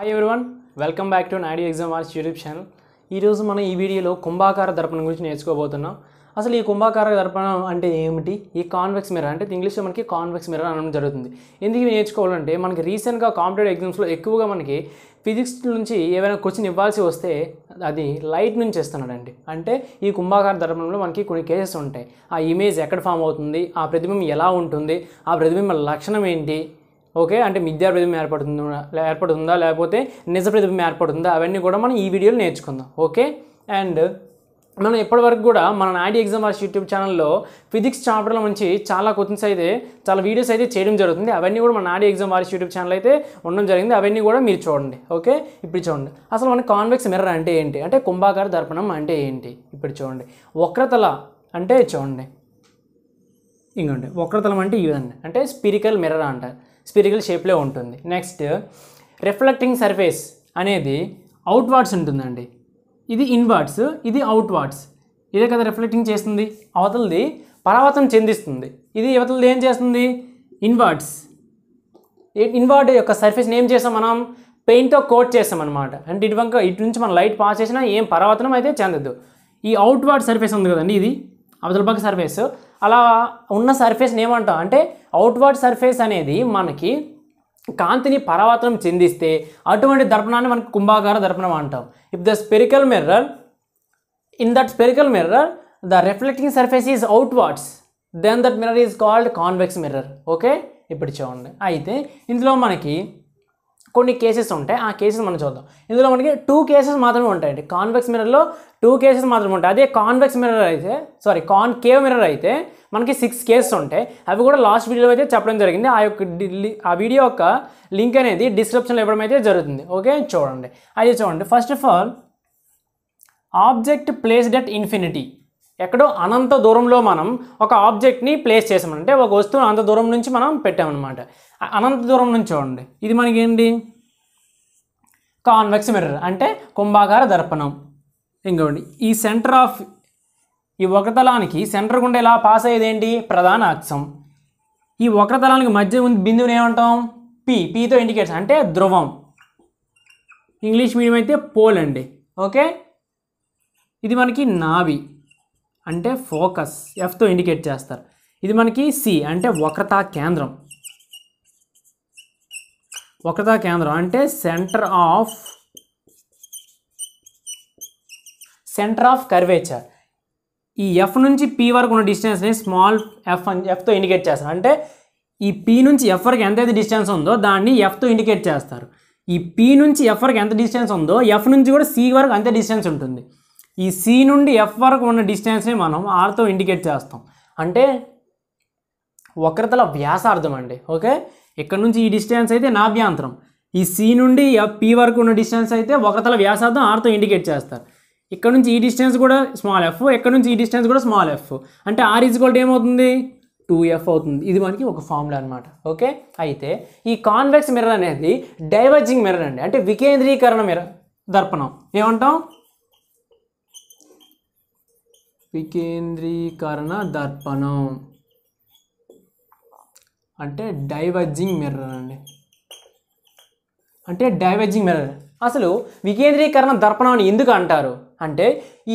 hi everyone welcome back to నాడీ exam arts YouTube channel ఈరోజు మనం ఈ వీడియోలో కుంభాకార దర్పణం గురించి నేర్చుకోబోతున్నాం అసలు ఈ కుంభాకార దర్పణం అంటే ఏమిటి ఈ కాన్వెక్స్ మిర్రర్ అంటే ఇంగ్లీష్లో మనకి కాన్వెక్స్ మిర్రర్ అనడం జరుగుతుంది ఎందుకు నేర్చుకోవాలంటే మనకి రీసెంట్గా కాంపిటేటివ్ ఎగ్జామ్స్లో ఎక్కువగా మనకి ఫిజిక్స్ నుంచి ఏమైనా క్వశ్చన్ ఇవ్వాల్సి వస్తే అది లైట్ నుంచి ఇస్తున్నాడండి అంటే ఈ కుంభాకార దర్పణంలో మనకి కొన్ని కేసెస్ ఉంటాయి ఆ ఇమేజ్ ఎక్కడ ఫామ్ అవుతుంది ఆ ప్రతిబింబం ఎలా ఉంటుంది ఆ ప్రతిబింబం లక్షణం ఏంటి ఓకే అంటే మిథ్యా ప్రతిబింబం ఏర్పడుతుందా ఏర్పడుతుందా లేకపోతే నిజ ప్రతిబింబం ఏర్పడుతుందా అవన్నీ కూడా మనం ఈ వీడియోలో నేర్చుకుందాం ఓకే అండ్ మనం ఇప్పటివరకు కూడా మన నాడీ ఎగ్జామ్ వారి యూట్యూబ్ ఛానల్లో ఫిజిక్స్ చాప్టర్ల నుంచి చాలా క్వశ్చన్స్ అయితే చాలా వీడియోస్ అయితే చేయడం జరుగుతుంది అవన్నీ కూడా మన నాడి ఎగ్జామ్ వారి యూట్యూబ్ ఛానల్ అయితే ఉండడం జరిగింది అవన్నీ కూడా మీరు చూడండి ఓకే ఇప్పుడు చూడండి అసలు మన కాన్వెక్స్ మిర్రర్ అంటే ఏంటి అంటే కుంభాకార దర్పణం అంటే ఏంటి ఇప్పుడు చూడండి వక్రతల అంటే చూడండి ఇంకోండి వక్రతలం అంటే ఇవన్నీ అంటే స్పిరికల్ మిర్రర్ అంటారు స్పిరికల్ షేప్లో ఉంటుంది నెక్స్ట్ రిఫ్లెక్టింగ్ సర్ఫేస్ అనేది అవుట్వార్డ్స్ ఉంటుందండి ఇది ఇన్వార్డ్స్ ఇది అవుట్వార్డ్స్ ఇదే కదా రిఫ్లెక్టింగ్ చేస్తుంది అవతలది పరావతం చెందిస్తుంది ఇది ఇవతలది ఏం చేస్తుంది ఇన్వార్డ్స్ ఇన్వార్డ్ యొక్క సర్ఫేస్ని ఏం చేస్తాం మనం పెయింట్తో కోట్ చేస్తాం అనమాట అంటే ఇటు వంక ఇటు నుంచి మనం లైట్ పాస్ చేసినా ఏం పరావతనం అయితే చెందదు ఈ అవుట్వార్డ్ సర్ఫేస్ ఉంది కదండి ఇది అవతలపక్క సర్ఫేస్ అలా ఉన్న సర్ఫేస్ని ఏమంటాం అంటే అవుట్వర్డ్ సర్ఫేస్ అనేది మనకి కాంతిని పరావర్తనం చెందిస్తే అటువంటి దర్పణాన్ని మనకు కుంభాకార దర్పణం అంటాం if the spherical mirror in that spherical mirror the reflecting surface is outwards then that mirror is called convex mirror okay ఇప్పుడు చూడండి అయితే ఇందులో మనకి కొన్ని కేసెస్ ఉంటాయి ఆ కేసెస్ మనం చూద్దాం ఇందులో మనకి టూ కేసెస్ మాత్రమే ఉంటాయండి కాన్వెక్స్ మిరర్లో టూ కేసెస్ మాత్రమే ఉంటాయి అదే కాన్వెక్స్ మిర్రర్ అయితే సారీ కాన్ కేవ్ మిరర్ అయితే మనకి సిక్స్ కేసెస్ ఉంటాయి అవి కూడా లాస్ట్ వీడియోలో అయితే చెప్పడం జరిగింది ఆ యొక్క ఆ వీడియో యొక్క లింక్ అనేది డిస్క్రిప్షన్లో ఇవ్వడం అయితే జరుగుతుంది ఓకే చూడండి అయితే చూడండి first of all object placed at infinity ఎక్కడో అనంత దూరంలో మనం ఒక ఆబ్జెక్ట్ని ప్లేస్ అంటే ఒక వస్తువును అంత దూరం నుంచి మనం పెట్టామన్నమాట అనంత దూరం నుంచి చూడండి ఇది మనకేంటి కాన్వెక్స్ మిర్రర్ అంటే కుంభాకార దర్పణం ఇంకోండి ఈ సెంటర్ ఆఫ్ ఈ ఒకతలానికి సెంటర్ గుండా ఇలా పాస్ అయ్యేది ఏంటి ప్రధాన అక్షం ఈ ఒకతలానికి మధ్య ఉంది బిందువుని ఏమంటాం పి పితో ఇండికేట్స్ అంటే ధ్రువం ఇంగ్లీష్ మీడియం అయితే పోల్ అండి ఓకే ఇది మనకి నావి అంటే ఫోకస్ ఎఫ్తో ఇండికేట్ చేస్తారు ఇది మనకి సి అంటే వక్రతా కేంద్రం వక్రతా కేంద్రం అంటే centre of centre of curvature ఈ ఎఫ్ నుంచి పీ వరకు ఉన్న డిస్టెన్స్ని స్మాల్ ఎఫ్ అని ఎఫ్తో ఇండికేట్ చేస్తారు అంటే ఈ పీ నుంచి ఎఫ్ వరకు ఎంతైతే డిస్టెన్స్ ఉందో దాన్ని ఎఫ్తో ఇండికేట్ చేస్తారు ఈ పి నుంచి ఎఫ్ వరకు ఎంత డిస్టెన్స్ ఉందో ఎఫ్ నుంచి కూడా సి వరకు అంతే డిస్టెన్స్ ఉంటుంది ఈ సి నుండి ఎఫ్ వరకు ఉన్న డిస్టెన్స్ని మనం ఆర్తో ఇండికేట్ చేస్తాం అంటే వక్రతల వ్యాసార్థం అండి ఓకే ఇక్కడ నుంచి ఈ డిస్టెన్స్ అయితే నాభ్యాంతరం ఈ సి నుండి ఎఫ్ పి వరకు ఉన్న డిస్టెన్స్ అయితే వక్రతల వ్యాసార్థం ఆర్తో ఇండికేట్ చేస్తారు ఇక్కడ నుంచి ఈ డిస్టెన్స్ కూడా స్మాల్ ఎఫ్ ఇక్కడ నుంచి ఈ డిస్టెన్స్ కూడా స్మాల్ ఎఫ్ అంటే ఆర్ ఈజ్వల్ ఏమవుతుంది టూ ఎఫ్ అవుతుంది ఇది మనకి ఒక ఫార్ములా అనమాట ఓకే అయితే ఈ కాన్వెక్స్ మిర్రర్ అనేది డైవర్జింగ్ మిర్రర్ అండి అంటే వికేంద్రీకరణ మిర్రర్ దర్పణం ఏమంటాం వికేంద్రీకరణ దర్పణం అంటే డైవర్జింగ్ మిర్రర్ అండి అంటే డైవర్జింగ్ మిర్రర్ అసలు వికేంద్రీకరణ దర్పణం అని ఎందుకు అంటారు అంటే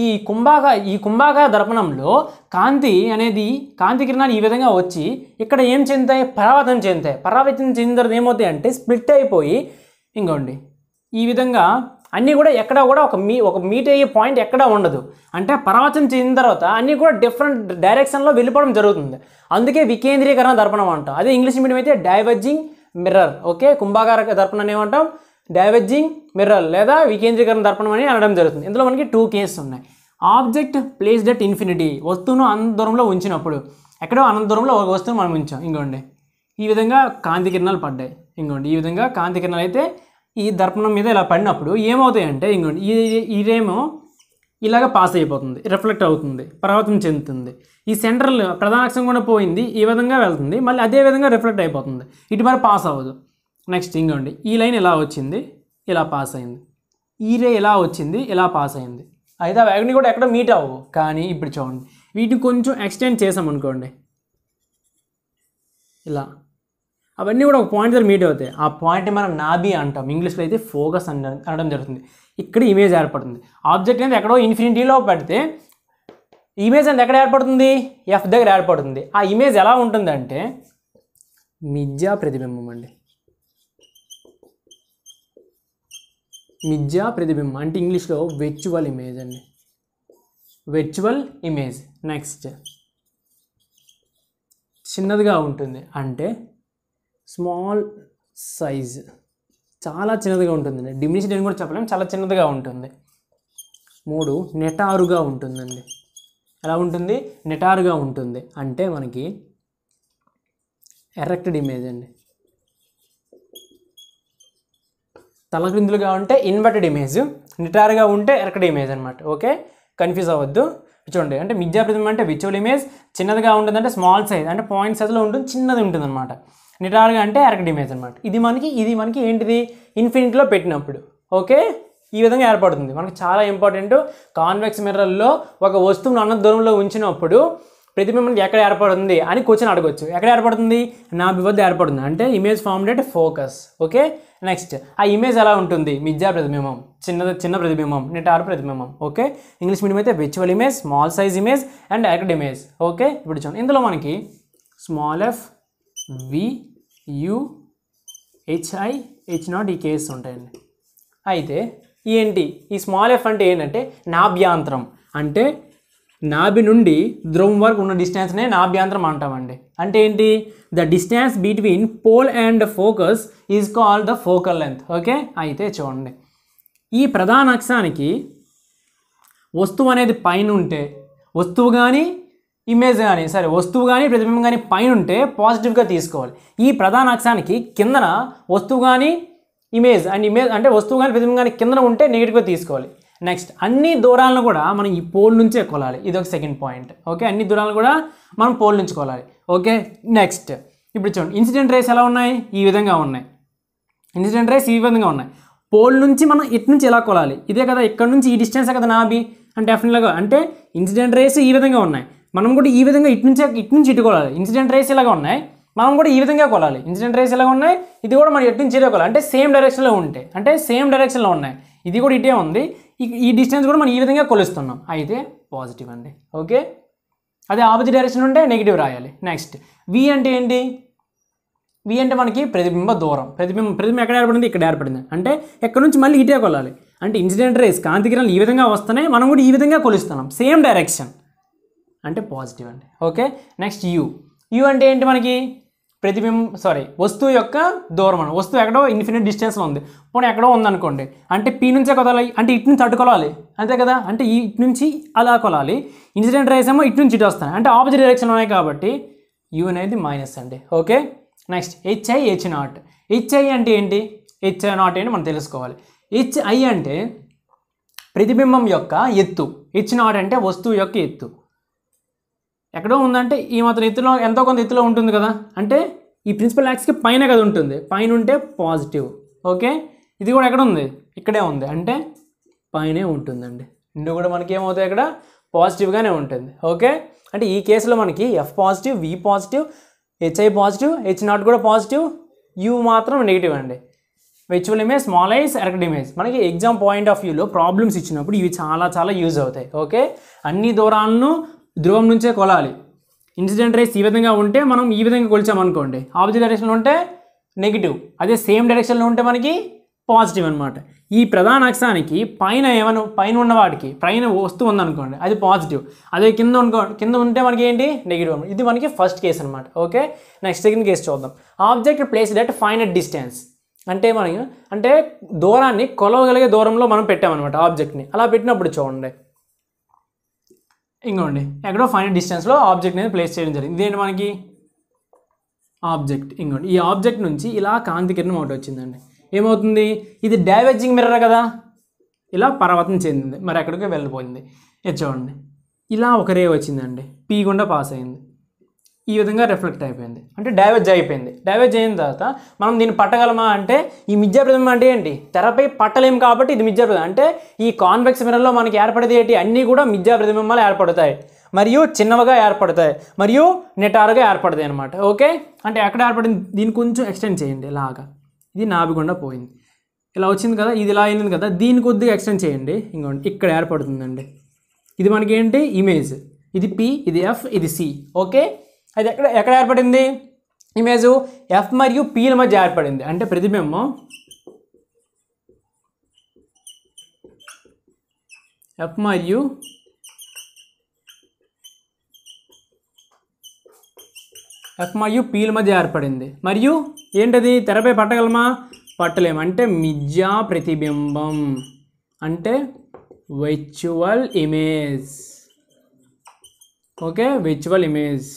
ఈ కుంభాక ఈ కుంభాకార దర్పణంలో కాంతి అనేది కాంతి కిరణాలు ఈ విధంగా వచ్చి ఇక్కడ ఏం చెందుతాయి పరావర్తనం చెందుతాయి పరావర్తనం చెందిన తర్వాత ఏమవుతాయి అంటే స్ప్లిట్ అయిపోయి ఇంకోండి ఈ విధంగా అన్నీ కూడా ఎక్కడ కూడా ఒక మీ ఒక మీట్ అయ్యే పాయింట్ ఎక్కడ ఉండదు అంటే పరావచనం చేసిన తర్వాత అన్నీ కూడా డిఫరెంట్ డైరెక్షన్లో వెళ్ళిపోవడం జరుగుతుంది అందుకే వికేంద్రీకరణ దర్పణం అంటాం అదే ఇంగ్లీష్ మీడియం అయితే డైవర్జింగ్ మిర్రర్ ఓకే కుంభాకార దర్పణం ఏమంటాం డైవర్జింగ్ మిర్రర్ లేదా వికేంద్రీకరణ దర్పణం అని అనడం జరుగుతుంది ఇందులో మనకి టూ కేసెస్ ఉన్నాయి ఆబ్జెక్ట్ ప్లేస్ డెట్ ఇన్ఫినిటీ వస్తువును అనంత దూరంలో ఉంచినప్పుడు ఎక్కడో అనంత దూరంలో ఒక వస్తువును మనం ఉంచాం ఇంకోండి ఈ విధంగా కాంతి కిరణాలు పడ్డాయి ఇంకోండి ఈ విధంగా కాంతి కిరణాలు అయితే ఈ దర్పణం మీద ఇలా పడినప్పుడు ఏమవుతాయంటే ఇంకోండి ఈ ఇదేమో ఇలాగ పాస్ అయిపోతుంది రిఫ్లెక్ట్ అవుతుంది పర్వతం చెందుతుంది ఈ సెంట్రల్ ప్రధాన అక్షం కూడా పోయింది ఈ విధంగా వెళ్తుంది మళ్ళీ అదే విధంగా రిఫ్లెక్ట్ అయిపోతుంది ఇటు మరి పాస్ అవ్వదు నెక్స్ట్ ఇంకోండి ఈ లైన్ ఇలా వచ్చింది ఇలా పాస్ అయింది ఈ రే ఇలా వచ్చింది ఇలా పాస్ అయింది అయితే అవి కూడా ఎక్కడ మీట్ అవ్వవు కానీ ఇప్పుడు చూడండి వీటిని కొంచెం ఎక్స్టెండ్ చేసామనుకోండి ఇలా అవన్నీ కూడా ఒక పాయింట్ దగ్గర మీట్ అవుతాయి ఆ పాయింట్ మనం నాబి అంటాం ఇంగ్లీష్లో అయితే ఫోకస్ అన అనడం జరుగుతుంది ఇక్కడ ఇమేజ్ ఏర్పడుతుంది ఆబ్జెక్ట్ అనేది ఎక్కడో ఇన్ఫినిటీలో పెడితే ఇమేజ్ అనేది ఎక్కడ ఏర్పడుతుంది ఎఫ్ దగ్గర ఏర్పడుతుంది ఆ ఇమేజ్ ఎలా ఉంటుందంటే మిథ్యా ప్రతిబింబం అండి మిథ్యా ప్రతిబింబం అంటే ఇంగ్లీష్లో వెర్చువల్ ఇమేజ్ అండి వెర్చువల్ ఇమేజ్ నెక్స్ట్ చిన్నదిగా ఉంటుంది అంటే స్మాల్ సైజ్ చాలా చిన్నదిగా ఉంటుందండి డిమినిషన్ అని కూడా చెప్పలేము చాలా చిన్నదిగా ఉంటుంది మూడు నెటారుగా ఉంటుందండి ఎలా ఉంటుంది నెటారుగా ఉంటుంది అంటే మనకి ఎరెక్టెడ్ ఇమేజ్ అండి తలక్రిందులుగా ఉంటే ఇన్వర్టెడ్ ఇమేజ్ నిటారుగా ఉంటే ఎరెక్టెడ్ ఇమేజ్ అనమాట ఓకే కన్ఫ్యూజ్ అవ్వద్దు చూడండి అంటే మిథ్యాప్రతిమ అంటే విచువల్ ఇమేజ్ చిన్నదిగా ఉంటుందంటే స్మాల్ సైజ్ అంటే పాయింట్ సైజ్లో ఉంటుంది చిన్నది ఉంటుంది అనమాట నిటారుగా అంటే ఎరక ఇమేజ్ అనమాట ఇది మనకి ఇది మనకి ఏంటిది ఇన్ఫినిట్లో పెట్టినప్పుడు ఓకే ఈ విధంగా ఏర్పడుతుంది మనకు చాలా ఇంపార్టెంట్ కాన్వెక్స్ మిర్రర్లో ఒక వస్తువును అన్న దూరంలో ఉంచినప్పుడు ప్రతిబింబం ఎక్కడ ఏర్పడుతుంది అని క్వశ్చన్ అడగవచ్చు ఎక్కడ ఏర్పడుతుంది నాభి వద్ద ఏర్పడుతుంది అంటే image formed at focus okay next ఆ ఇమేజ్ ఎలా ఉంటుంది మిజ్జా ప్రతిబింబం చిన్న చిన్న ప్రతిబింబం నిటారు ప్రతిబింబం ఓకే ఇంగ్లీష్ మీడియం అయితే విచువల్ image small size image and direct image okay ఇప్పుడు చూడండి ఇందులో మనకి small f v u h i h not ఈ కేస్ ఉంటాయండి అయితే ఏంటి ఈ స్మాల్ ఎఫ్ అంటే ఏంటంటే నాభ్యాంతరం అంటే నాభి నుండి ధ్రువం వరకు ఉన్న డిస్టెన్స్నే నాభ్యాంతరం అంటామండి అంటే ఏంటి the distance between pole and focus is called the focal length okay అయితే చూడండి ఈ ప్రధాన అక్షానికి వస్తువు అనేది పైన ఉంటే వస్తువు కానీ ఇమేజ్ కానీ సరే వస్తువు కానీ ప్రతిబింబం కానీ పైన ఉంటే పాజిటివ్గా తీసుకోవాలి ఈ ప్రధాన అక్షానికి కిందన వస్తువు కానీ ఇమేజ్ అండ్ ఇమేజ్ అంటే వస్తువు కానీ ప్రతిబింబం కానీ కిందన ఉంటే నెగిటివ్గా తీసుకోవాలి నెక్స్ట్ అన్ని దూరాలను కూడా మనం ఈ పోల్ నుంచే కొలాలి ఇది ఒక సెకండ్ పాయింట్ ఓకే అన్ని దూరాలను కూడా మనం పోల్ నుంచి కొలాలి ఓకే నెక్స్ట్ ఇప్పుడు చూడండి ఇన్సిడెంట్ రేస్ ఎలా ఉన్నాయి ఈ విధంగా ఉన్నాయి ఇన్సిడెంట్ రేస్ ఈ విధంగా ఉన్నాయి పోల్ నుంచి మనం ఇటు నుంచి ఎలా కొలాలి ఇదే కదా ఇక్కడ నుంచి ఈ డిస్టెన్సే కదా నాబి అంటే డెఫినెట్గా అంటే ఇన్సిడెంట్ రేస్ ఈ విధంగా ఉన్నాయి మనం కూడా ఈ విధంగా ఇటు నుంచే ఇటు నుంచి ఇటు కొలాలి ఇన్సిడెంట్ రేస్ ఇలాగా ఉన్నాయి మనం కూడా ఈ విధంగా కొలాలి ఇన్సిడెంట్ రేస్ ఇలాగా ఉన్నాయి ఇది కూడా మనం ఎటు నుంచి ఇటు కొలాలి అంటే సేమ్ డైరెక్షన్లో ఉంటాయి అంటే సేమ్ డైరెక్షన్లో ఉన్నాయి ఇది కూడా ఇటే ఉంది ఈ డిస్టెన్స్ కూడా మనం ఈ విధంగా కొలుస్తున్నాం అయితే పాజిటివ్ అండి ఓకే అదే ఆపోజిట్ డైరెక్షన్ ఉంటే నెగిటివ్ రాయాలి నెక్స్ట్ వి అంటే ఏంటి వి అంటే మనకి ప్రతిబింబ దూరం ప్రతిబింబ ప్రతిబింబం ఎక్కడ ఏర్పడింది ఇక్కడ ఏర్పడింది అంటే ఎక్కడ నుంచి మళ్ళీ ఇటే కొలాలి అంటే ఇన్సిడెంట్ రేస్ కాంతి కిరణాలు ఈ విధంగా వస్తున్నాయి మనం కూడా ఈ విధంగా కొలుస్తున్నాం సేమ్ డైరెక్షన్ అంటే పాజిటివ్ అండి ఓకే నెక్స్ట్ యూ యూ అంటే ఏంటి మనకి ప్రతిబింబం సారీ వస్తువు యొక్క దూరం అని వస్తువు ఎక్కడో ఇన్ఫినిట్ డిస్టెన్స్లో ఉంది పోనీ ఎక్కడో ఉందనుకోండి అంటే పీ నుంచే కొదాలి అంటే ఇటు నుంచి అడ్డుకోవాలి అంతే కదా అంటే ఇటు నుంచి అలా కొలాలి ఇన్సిడెంట్ రైస్ ఏమో ఇటు నుంచి ఇటు వస్తాను అంటే ఆపోజిట్ డైరెక్షన్ ఉన్నాయి కాబట్టి యూ అనేది మైనస్ అండి okay next h i h not h i అంటే ఏంటి హెచ్ఐ నాట్ ఏంటి మనం తెలుసుకోవాలి హెచ్ఐ అంటే ప్రతిబింబం యొక్క ఎత్తు హెచ్ నాట్ అంటే వస్తువు యొక్క ఎత్తు ఎక్కడో ఉందంటే ఈ మాత్రం ఎత్తులో ఎంతో కొంత ఎత్తులో ఉంటుంది కదా అంటే ఈ ప్రిన్సిపల్ యాక్స్కి పైన కదా ఉంటుంది పైన ఉంటే పాజిటివ్ ఓకే ఇది కూడా ఎక్కడ ఉంది ఇక్కడే ఉంది అంటే పైనే ఉంటుందండి రెండు కూడా మనకి ఏమవుతాయి ఇక్కడ పాజిటివ్గానే ఉంటుంది ఓకే అంటే ఈ కేసులో మనకి f positive v positive h i positive h not కూడా పాజిటివ్ యూ మాత్రం నెగిటివ్ అండి విచువల్ image small size erect image మనకి ఎగ్జామ్ పాయింట్ ఆఫ్ వ్యూలో ప్రాబ్లమ్స్ ఇచ్చినప్పుడు ఇవి చాలా చాలా యూజ్ అవుతాయి ఓకే అన్ని దూరాలను ధ్రువం నుంచే కొలాలి ఇన్సిడెంట్ రేస్ ఈ విధంగా ఉంటే మనం ఈ విధంగా కొలిచామనుకోండి ఆపోజిట్ డైరెక్షన్లో ఉంటే నెగిటివ్ అదే సేమ్ డైరెక్షన్లో ఉంటే మనకి పాజిటివ్ అనమాట ఈ ప్రధాన అక్షానికి పైన ఏమైనా పైన ఉన్నవాడికి పైన వస్తువు ఉందనుకోండి అది పాజిటివ్ అదే కింద అనుకో కింద ఉంటే మనకి ఏంటి నెగిటివ్ ఇది మనకి ఫస్ట్ కేసు అనమాట ఓకే నెక్స్ట్ సెకండ్ కేసు చూద్దాం object placed at finite distance అంటే మనం అంటే దూరాన్ని కొలవగలిగే దూరంలో మనం పెట్టామన్నమాట ఆబ్జెక్ట్ని అలా పెట్టినప్పుడు చూడండి ఇంకోండి ఎక్కడో ఫైనల్ డిస్టెన్స్లో ఆబ్జెక్ట్ అనేది ప్లేస్ చేయడం జరిగింది ఇదేంటి మనకి ఆబ్జెక్ట్ ఇంకోండి ఈ ఆబ్జెక్ట్ నుంచి ఇలా కాంతి కిరణం ఒకటి వచ్చిందండి ఏమవుతుంది ఇది డ్యామేజింగ్ మిర్రర్ కదా ఇలా పర్వతం చెందింది మరి ఎక్కడికో వెళ్ళిపోయింది ఇది చూడండి ఇలా ఒకరే వచ్చిందండి పీ గుండా పాస్ అయింది ఈ విధంగా రిఫ్లెక్ట్ అయిపోయింది అంటే డైవర్జ్ అయిపోయింది డైవర్జ్ అయిన తర్వాత మనం దీన్ని పట్టగలమా అంటే ఈ మిథ్యాప్రదం అంటే ఏంటి తెరపై పట్టలేము కాబట్టి ఇది మిథ్యాప్రదం అంటే ఈ కాన్వెక్స్ మిరర్లో మనకి ఏర్పడేది ఏంటి అన్నీ కూడా మిథ్యా ప్రతిబింబాలు ఏర్పడతాయి మరియు చిన్నవగా ఏర్పడతాయి మరియు నెటారుగా ఏర్పడతాయి అనమాట ఓకే అంటే ఎక్కడ ఏర్పడింది దీన్ని కొంచెం ఎక్స్టెండ్ చేయండి ఇలాగా ఇది నాభిగుండా పోయింది ఇలా వచ్చింది కదా ఇది ఇలా అయింది కదా దీని కొద్దిగా ఎక్స్టెండ్ చేయండి ఇంకోండి ఇక్కడ ఏర్పడుతుందండి ఇది మనకి ఏంటి ఇమేజ్ ఇది పి ఇది ఎఫ్ ఇది సి ఓకే అది ఎక్కడ ఎక్కడ ఏర్పడింది ఇమేజ్ ఎఫ్ మరియు పిల మధ్య ఏర్పడింది అంటే ప్రతిబింబం ఎఫ్ మరియు ఎఫ్ మరియు పిల మధ్య ఏర్పడింది మరియు ఏంటది తెరపై పట్టగలమా పట్టలేము అంటే మిజ్జా ప్రతిబింబం అంటే వెర్చువల్ ఇమేజ్ ఓకే విచువల్ ఇమేజ్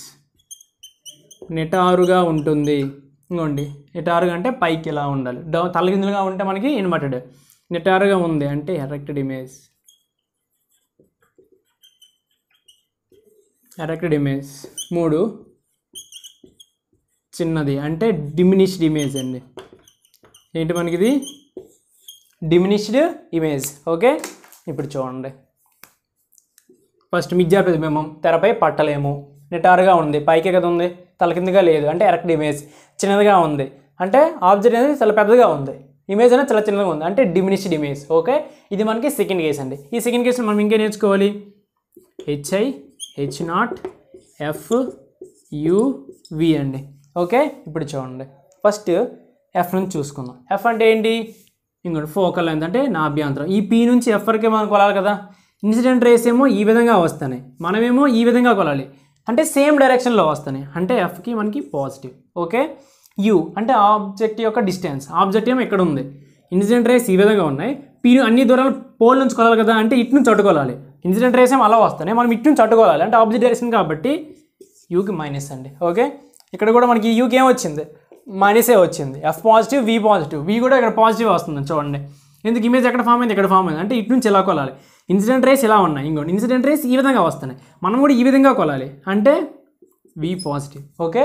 నిటారుగా ఉంటుంది ఇంకోండి నిటారుగా అంటే పైకి ఇలా ఉండాలి డౌ తలకిందులుగా ఉంటే మనకి ఇన్వర్టెడ్ నిటారుగా ఉంది అంటే ఎరెక్టెడ్ ఇమేజ్ ఎరెక్టెడ్ ఇమేజ్ మూడు చిన్నది అంటే డిమినిష్డ్ ఇమేజ్ అండి ఏంటి మనకి ఇది డిమినిష్డ్ ఇమేజ్ ఓకే ఇప్పుడు చూడండి ఫస్ట్ మిథ్యాప్రతిబింబం తెరపై పట్టలేము నిటారుగా ఉంది పైకే కదా ఉంది తలకిందిగా లేదు అంటే ఎరక్ట్ ఇమేజ్ చిన్నదిగా ఉంది అంటే ఆబ్జెక్ట్ అనేది చాలా పెద్దగా ఉంది ఇమేజ్ అనేది చాలా చిన్నగా ఉంది అంటే డిమినిష్డ్ ఇమేజ్ ఓకే ఇది మనకి సెకండ్ కేస్ అండి ఈ సెకండ్ కేసులో మనం ఇంకేం నేర్చుకోవాలి h i h not f u v అండి ఓకే ఇప్పుడు చూడండి ఫస్ట్ ఎఫ్ నుంచి చూసుకుందాం ఎఫ్ అంటే ఏంటి ఇంకోటి ఫోకల్ లెంత్ అంటే అభ్యంతరం ఈ పి నుంచి ఎఫ్ వరకే మనం కొలాలి కదా ఇన్సిడెంట్ రేస్ ఏమో ఈ విధంగా వస్తున్నాయి మనమేమో ఈ విధంగా కొలాలి అంటే సేమ్ డైరెక్షన్లో వస్తున్నాయి అంటే ఎఫ్కి మనకి పాజిటివ్ ఓకే యూ అంటే ఆబ్జెక్ట్ యొక్క డిస్టెన్స్ ఆబ్జెక్ట్ ఏమో ఇక్కడ ఉంది ఇన్సిడెంట్ రేస్ ఈ విధంగా ఉన్నాయి పీ అన్ని దూరాలు పోల్ నుంచి కొలాలి కదా అంటే ఇటు నుంచి చట్టుకోవాలి ఇన్సిడెంట్ రేస్ ఏమో అలా వస్తున్నాయి మనం ఇటు నుంచి అట్టుకోవాలి అంటే ఆబ్జెక్ట్ డైరెక్షన్ కాబట్టి యూకి మైనస్ అండి ఓకే ఇక్కడ కూడా మనకి యూకి ఏం వచ్చింది మైనసే వచ్చింది f positive v positive v కూడా ఇక్కడ పాజిటివ్ వస్తుంది చూడండి ఎందుకు ఇమేజ్ ఎక్కడ ఫామ్ అయింది ఇక్కడ ఫామ్ అయింది అంటే ఇటు నుంచి ఇలా కొలాలి ఇన్సిడెంట్ రేస్ ఇలా ఉన్నాయి ఇంకోటి ఇన్సిడెంట్ రేస్ ఈ విధంగా వస్తున్నాయి మనం కూడా ఈ విధంగా కొలాలి అంటే వి పాజిటివ్ ఓకే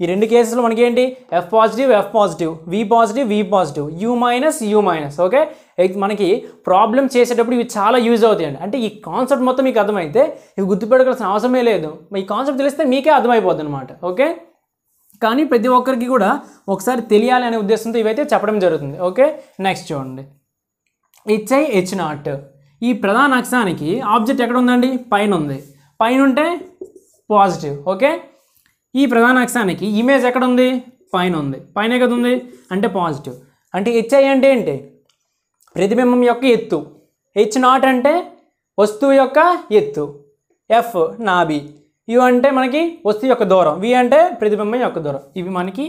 ఈ రెండు కేసులు మనకి ఏంటి f positive f positive v positive v positive u minus u minus okay మనకి ప్రాబ్లం చేసేటప్పుడు ఇవి చాలా యూజ్ అవుతాయండి అంటే ఈ కాన్సెప్ట్ మొత్తం మీకు అర్థమైతే ఇవి గుర్తుపెట్టవలసిన అవసరమే లేదు ఈ కాన్సెప్ట్ తెలిస్తే మీకే అర్థమైపోద్ది అనమాట ఓకే కానీ ప్రతి ఒక్కరికి కూడా ఒకసారి తెలియాలి అనే ఉద్దేశంతో ఇవైతే చెప్పడం జరుగుతుంది ఓకే నెక్స్ట్ చూడండి హెచ్ఐ హెచ్ నాట్ ఈ ప్రధాన అక్షానికి ఆబ్జెక్ట్ ఎక్కడ ఉందండి పైన ఉంది పైన ఉంటే పాజిటివ్ ఓకే ఈ ప్రధాన అక్షానికి ఇమేజ్ ఎక్కడ ఉంది పైన ఉంది పైన కదా ఉంది అంటే పాజిటివ్ అంటే హెచ్ఐ అంటే ఏంటి ప్రతిబింబం యొక్క ఎత్తు హెచ్ నాట్ అంటే వస్తువు యొక్క ఎత్తు ఎఫ్ నాభి యు అంటే మనకి వస్తువు యొక్క దూరం వి అంటే ప్రతిబింబం యొక్క దూరం ఇవి మనకి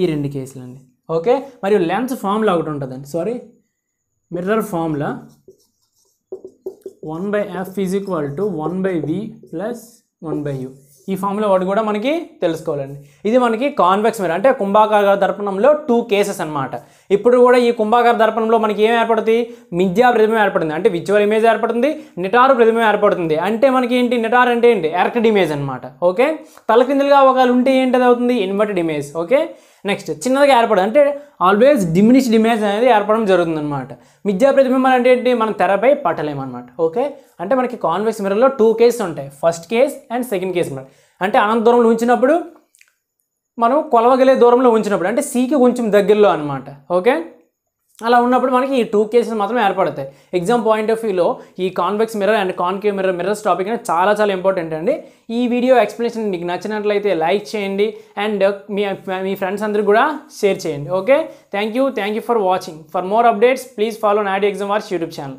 ఈ రెండు అండి ఓకే మరియు లెన్స్ ఫామ్లో ఒకటి ఉంటుందండి సారీ మిర్రర్ ఫామ్లో one by f is equal to one by v plus one by u ఈ ఫామ్లో వాటి కూడా మనకి తెలుసుకోవాలండి ఇది మనకి కాన్వెక్స్ మిర్రర్ అంటే కుంభాకార దర్పణంలో టూ కేసెస్ అనమాట ఇప్పుడు కూడా ఈ కుంభాకార దర్పణంలో మనకి ఏం ఏర్పడుతుంది మిథ్యా ప్రతిమ ఏర్పడుతుంది అంటే విచువల్ ఇమేజ్ ఏర్పడుతుంది నిటారు ప్రతిమ ఏర్పడుతుంది అంటే మనకి ఏంటి నిటార్ అంటే ఏంటి ఎరక్ట్ ఇమేజ్ అనమాట ఓకే తలకిందులుగా ఒకవేళ ఉంటే ఏంటి అది అవుతుంది ఇన్వర్టెడ్ ఇమేజ్ ఓకే నెక్స్ట్ చిన్నదిగా ఏర్పడదు అంటే ఆల్వేస్ డిమినిష్డ్ ఇమేజ్ అనేది ఏర్పడడం జరుగుతుందన్నమాట మిథ్యా ప్రతిబింబాలు అంటే ఏంటి మనం తెరపై పట్టలేమన్నమాట ఓకే అంటే మనకి కాన్వెక్స్ మిర్రర్లో టూ కేసెస్ ఉంటాయి first case and second case అనమాట అంటే అనంత దూరంలో ఉంచినప్పుడు మనం కొలవగలే దూరంలో ఉంచినప్పుడు అంటే సీకి కొంచెం దగ్గరలో అనమాట ఓకే అలా ఉన్నప్పుడు మనకి ఈ టూ కేసెస్ మాత్రం ఏర్పడతాయి ఎగ్జామ్ పాయింట్ ఆఫ్ వ్యూలో ఈ convex mirror and concave mirror mirrors topic అనేది చాలా చాలా ఇంపార్టెంట్ అండి ఈ వీడియో ఎక్స్ప్లెనేషన్ మీకు నచ్చినట్లయితే లైక్ చేయండి అండ్ మీ మీ ఫ్రెండ్స్ అందరికి కూడా షేర్ చేయండి okay thank you thank you for watching for more updates please follow నాడీ ఎగ్జామ్ వార్స్ యూట్యూబ్ ఛానల్